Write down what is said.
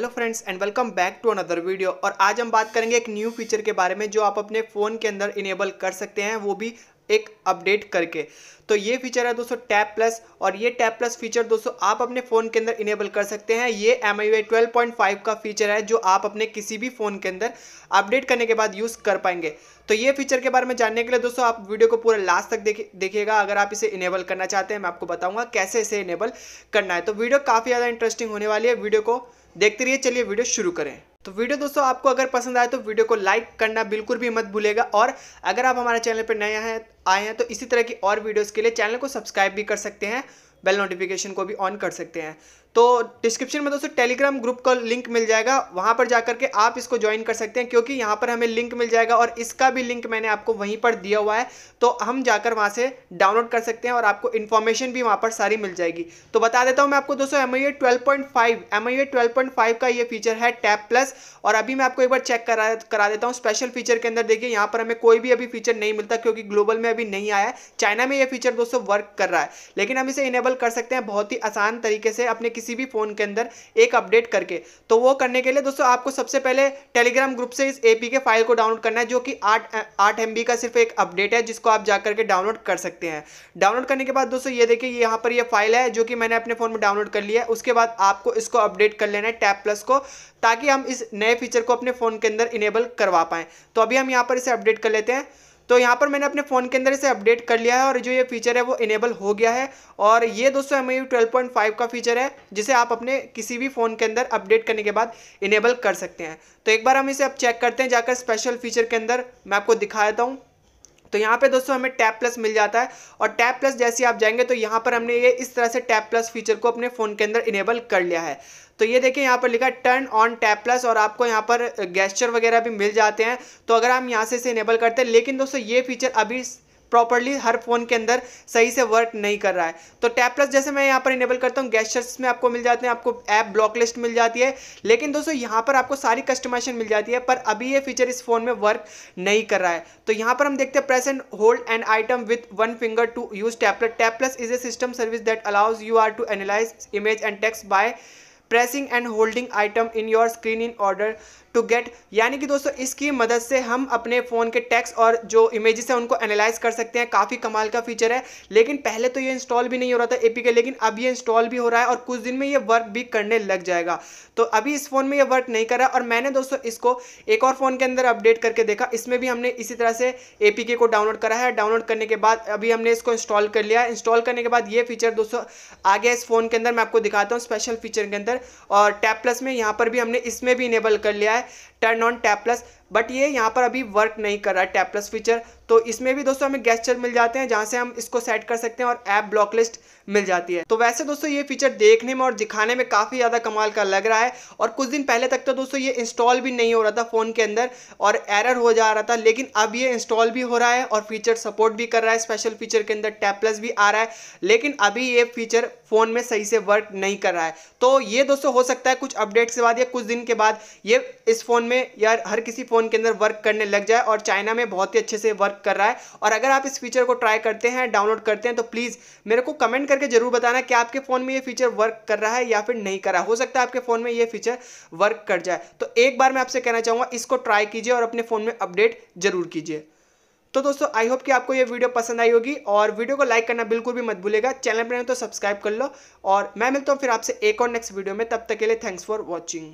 hello friends and welcome back to another video और आज हम बात करेंगे एक न्यू फीचर के बारे में जो आप अपने फ़ोन के अंदर इनेबल कर सकते हैं वो भी एक अपडेट करके तो ये फीचर है दोस्तों टैप प्लस और ये टैप प्लस फीचर दोस्तों आप अपने फ़ोन के अंदर इनेबल कर सकते हैं ये M I twelve point five का फीचर है जो आप अपने किसी भी फ़ोन के अंदर अपडेट करने के बाद यूज़ कर पाएंगे तो ये फीचर के बारे में जानने के लिए दोस्तों आप वीडियो को पूरा लास्ट तक देखिएगा अगर आप इसे इनेबल करना चाहते हैं मैं आपको बताऊँगा कैसे इसे इनेबल करना है तो वीडियो काफ़ी ज़्यादा इंटरेस्टिंग होने वाली है वीडियो को देखते रहिए चलिए वीडियो शुरू करें तो वीडियो दोस्तों आपको अगर पसंद आए तो वीडियो को लाइक करना बिल्कुल भी मत भूलेगा और अगर आप हमारे चैनल पर नए हैं आए हैं तो इसी तरह की और वीडियोज़ के लिए चैनल को सब्सक्राइब भी कर सकते हैं बेल नोटिफिकेशन को भी ऑन कर सकते हैं तो डिस्क्रिप्शन में दोस्तों टेलीग्राम ग्रुप का लिंक मिल जाएगा वहां पर जाकर के आप इसको ज्वाइन कर सकते हैं क्योंकि यहां पर हमें लिंक मिल जाएगा और इसका भी लिंक मैंने आपको वहीं पर दिया हुआ है तो हम जाकर वहां से डाउनलोड कर सकते हैं और आपको इन्फॉर्मेशन भी वहां पर सारी मिल जाएगी तो बता देता हूँ मैं आपको दोस्तों M I A twelve point five M I A twelve point five का ये फीचर है टैप प्लस और अभी मैं आपको एक बार चेक करा करा देता हूँ स्पेशल फीचर के अंदर देखिए यहाँ पर हमें कोई भी अभी फीचर नहीं मिलता क्योंकि ग्लोबल में अभी नहीं आया चाइना में ये फीचर दोस्तों वर्क कर रहा है लेकिन हम इसे इनेबल कर सकते हैं बहुत ही आसान तरीके से अपने किसी भी फ़ोन के अंदर एक अपडेट करके तो वो करने के लिए दोस्तों आपको सबसे पहले टेलीग्राम ग्रुप से इस एपी के फाइल को डाउनलोड करना है जो कि आठ आठ एम का सिर्फ एक अपडेट है जिसको आप जाकर के डाउनलोड कर सकते हैं डाउनलोड करने के बाद दोस्तों ये देखिए यहाँ पर यह फाइल है जो कि मैंने अपने फ़ोन में डाउनलोड कर लिया है उसके बाद आपको इसको अपडेट कर लेना है टैप प्लस को ताकि हम इस नए फीचर को अपने फ़ोन के अंदर इनेबल करवा पाए तो अभी हम यहाँ पर इसे अपडेट कर लेते हैं तो यहाँ पर मैंने अपने फ़ोन के अंदर इसे अपडेट कर लिया है और जो ये फीचर है वो इनेबल हो गया है और ये दोस्तों एम यू का फीचर है जिसे आप अपने किसी भी फ़ोन के अंदर अपडेट करने के बाद इनेबल कर सकते हैं तो एक बार हम इसे अब चेक करते हैं जाकर स्पेशल फीचर के अंदर मैं आपको दिखा देता हूँ तो यहाँ पे दोस्तों हमें टैप प्लस मिल जाता है और टैप प्लस जैसे आप जाएंगे तो यहाँ पर हमने ये इस तरह से टैप प्लस फीचर को अपने फ़ोन के अंदर इनेबल कर लिया है तो ये देखिए यहाँ पर लिखा है टर्न ऑन टैप प्लस और आपको यहाँ पर गेस्चर वगैरह भी मिल जाते हैं तो अगर हम यहाँ से इसे इनेबल करते हैं लेकिन दोस्तों ये फीचर अभी प्रॉपरली हर फ़ोन के अंदर सही से वर्क नहीं कर रहा है तो टैप प्लस जैसे मैं यहाँ पर इनेबल करता हूँ गेस्टर्स में आपको मिल जाते हैं आपको ऐप ब्लॉक लिस्ट मिल जाती है लेकिन दोस्तों यहाँ पर आपको सारी कस्टमाइजेशन मिल जाती है पर अभी ये फीचर इस फ़ोन में वर्क नहीं कर रहा है तो यहाँ पर हम देखते हैं press and hold and item with one finger to use Taplus plus is a system service that allows you are to analyze image and text by pressing and holding item in your screen in order to get यानी कि दोस्तों इसकी मदद से हम अपने phone के tax और जो इमेजेस हैं उनको एनालाइज कर सकते हैं काफ़ी कमाल का फीचर है लेकिन पहले तो ये इंस्टॉल भी नहीं हो रहा था एपी के लेकिन अब ये इंस्टॉल भी हो रहा है और कुछ दिन में ये वर्क भी करने लग जाएगा तो अभी इस फ़ोन में ये वर्क नहीं कर रहा और मैंने दोस्तों इसको एक और फ़ोन के अंदर अपडेट करके देखा इसमें भी हमने इसी तरह से ए को डाउनलोड करा है डाउनलोड करने के बाद अभी हमने इसको इंस्टॉल कर लिया इंस्टॉल करने के बाद ये फीचर दोस्तों आ गया इस फ़ोन के अंदर मैं आपको दिखाता हूँ स्पेशल फीचर के अंदर और टैप प्लस में यहाँ पर भी हमने इसमें भी इनेबल कर लिया है है turn on Taplus but ये यहाँ पर अभी वर्क नहीं कर रहा है टैप प्लस फीचर तो इसमें भी दोस्तों हमें गेस्टर मिल जाते हैं जहाँ से हम इसको सेट कर सकते हैं और ऐप ब्लॉक लिस्ट मिल जाती है तो वैसे दोस्तों ये फीचर देखने में और दिखाने में काफ़ी ज़्यादा कमाल का लग रहा है और कुछ दिन पहले तक तो दोस्तों ये इंस्टॉल भी नहीं हो रहा था फ़ोन के अंदर और एरर हो जा रहा था लेकिन अब ये इंस्टॉल भी हो रहा है और फीचर सपोर्ट भी कर रहा है स्पेशल फीचर के अंदर टैप प्लस भी आ रहा है लेकिन अभी ये फीचर फ़ोन में सही से वर्क नहीं कर रहा है तो ये दोस्तों हो सकता है कुछ अपडेट्स के बाद या कुछ दिन के बाद ये इस फ़ोन में या हर किसी फ़ोन फ़ोन के अंदर वर्क करने लग जाए और चाइना में बहुत ही अच्छे से वर्क कर रहा है और अगर आप इस फीचर को ट्राई करते हैं डाउनलोड करते हैं तो प्लीज़ मेरे को कमेंट करके ज़रूर बताना कि आपके फ़ोन में ये फीचर वर्क कर रहा है या फिर नहीं कर रहा हो सकता है आपके फ़ोन में ये फीचर वर्क कर जाए तो एक बार मैं आपसे कहना चाहूंगा इसको ट्राई कीजिए और अपने फ़ोन में अपडेट ज़रूर कीजिए तो दोस्तों आई होप कि आपको ये वीडियो पसंद आई होगी और वीडियो को लाइक करना बिल्कुल भी मत भूलेगा चैनल पर नहीं तो सब्सक्राइब कर लो और मैं मिलता हूँ फिर आपसे एक और नेक्स्ट वीडियो में तब तक के लिए थैंक्स फॉर वॉचिंग